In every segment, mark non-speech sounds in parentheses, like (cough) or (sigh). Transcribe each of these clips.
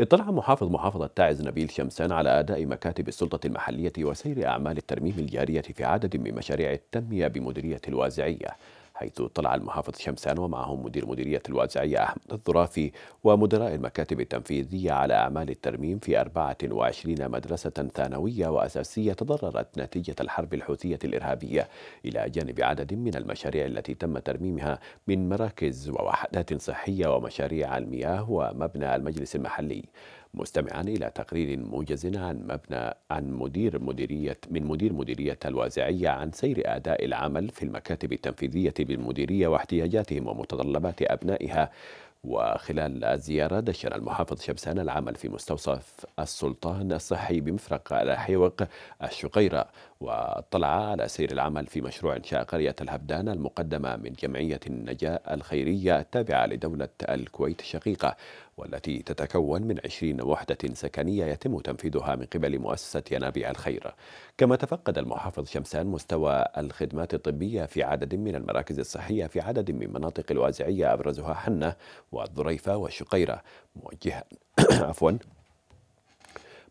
اطلع محافظ محافظة تعز نبيل شمسان على أداء مكاتب السلطة المحلية وسير أعمال الترميم الجارية في عدد من مشاريع التنمية بمديرية الوازعية حيث طلع المحافظ شمسان ومعهم مدير مديرية الوازعية أحمد الظرافي ومدراء المكاتب التنفيذية على أعمال الترميم في 24 مدرسة ثانوية وأساسية تضررت نتيجة الحرب الحوثية الإرهابية إلى جانب عدد من المشاريع التي تم ترميمها من مراكز ووحدات صحية ومشاريع المياه ومبنى المجلس المحلي مستمعان إلى تقرير موجز عن مبنى عن مدير مديرية من مدير مديرية الوازعية عن سير أداء العمل في المكاتب التنفيذية بالمديرية واحتياجاتهم ومتطلبات أبنائها وخلال الزيارة دشن المحافظ شمسان العمل في مستوصف السلطان الصحي بمفرق الحيوق الشقيرة واطلع على سير العمل في مشروع إنشاء قرية الهبدان المقدمة من جمعية النجاة الخيرية التابعة لدولة الكويت الشقيقة والتي تتكون من 20 وحدة سكنية يتم تنفيذها من قبل مؤسسة ينابيع الخير كما تفقد المحافظ شمسان مستوى الخدمات الطبية في عدد من المراكز الصحية في عدد من مناطق الوازعية أبرزها حنة والضريفة والشقيرة موجها (coughs) عفوا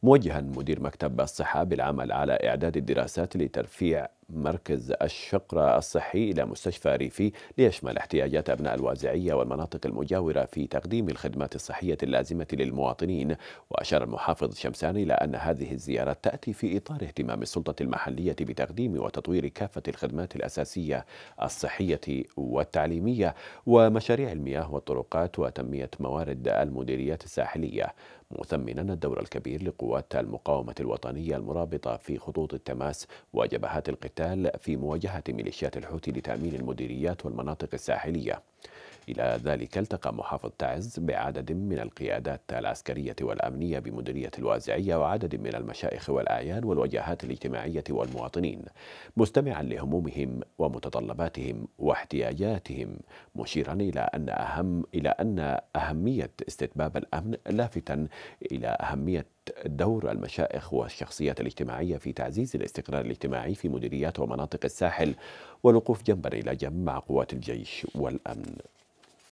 موجها مدير مكتب الصحة بالعمل على إعداد الدراسات لترفيع مركز الشقرة الصحي إلى مستشفى ريفي ليشمل احتياجات أبناء الوازعية والمناطق المجاورة في تقديم الخدمات الصحية اللازمة للمواطنين وأشار المحافظ شمسان إلى أن هذه الزيارة تأتي في إطار اهتمام السلطة المحلية بتقديم وتطوير كافة الخدمات الأساسية الصحية والتعليمية ومشاريع المياه والطرقات وتنمية موارد المديريات الساحلية مثمنا الدور الكبير لقوات المقاومة الوطنية المرابطة في خطوط التماس وجبهات القتال القتال في مواجهة ميليشيات الحوثي لتأمين المديريات والمناطق الساحلية إلى ذلك التقى محافظ تعز بعدد من القيادات العسكرية والأمنية بمديرية الوازعية وعدد من المشايخ والأعيان والوجهات الاجتماعية والمواطنين مستمعا لهمومهم ومتطلباتهم واحتياجاتهم مشيرا إلى أن أهم إلى أن أهمية استتباب الأمن لافتا إلى أهمية دور المشائخ والشخصيات الاجتماعية في تعزيز الاستقرار الاجتماعي في مديريات ومناطق الساحل والوقوف جنبا إلى جنب مع قوات الجيش والأمن